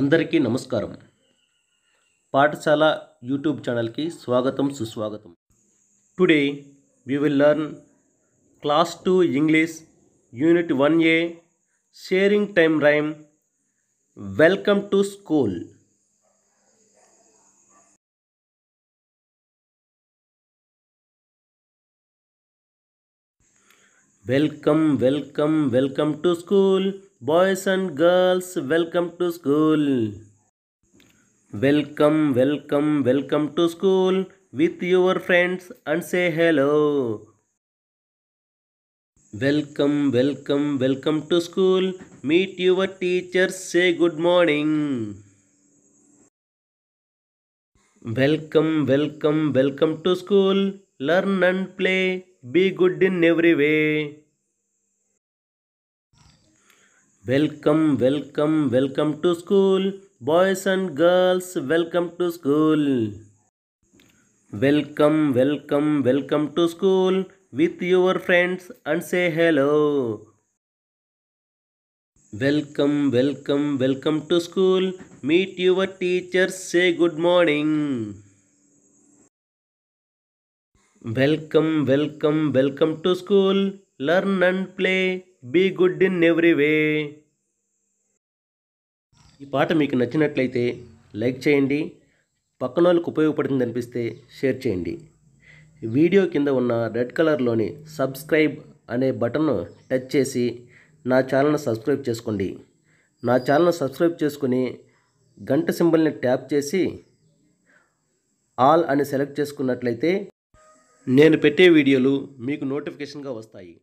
అందరికీ నమస్కారం పాఠశాల యూట్యూబ్ ఛానల్కి స్వాగతం సుస్వాగతం today we will learn class two English unit one A sharing time rhyme welcome to school welcome welcome welcome to school boys and girls welcome to school welcome welcome welcome to school with your friends and say hello welcome welcome welcome to school meet your teachers say good morning Welcome, welcome, welcome to school. Learn and play. Be good in every way. Welcome, welcome, welcome to school. Boys and girls, welcome to school. Welcome, welcome, welcome to school with your friends and say hello. Welcome, welcome, welcome to school. Meet your teachers, say good morning. Welcome welcome welcome to school learn and play be good in every way ఈ పాట మీకు నచ్చినట్లయితే like చేయండి పక్కన వాళ్ళకు ఉపయోగపడుతుంది అనిపిస్తే share చేయండి వీడియో కింద ఉన్న రెడ్ కలర్లోని సబ్స్క్రైబ్ అనే బటన్ను టచ్ చేసి నా ఛానల్ను సబ్స్క్రైబ్ చేసుకోండి నా ఛానల్ను సబ్స్క్రైబ్ చేసుకుని గంట సింబల్ని ట్యాప్ చేసి ఆల్ అని సెలెక్ట్ చేసుకున్నట్లయితే నేను పెట్టే వీడియోలు మీకు నోటిఫికేషన్గా వస్తాయి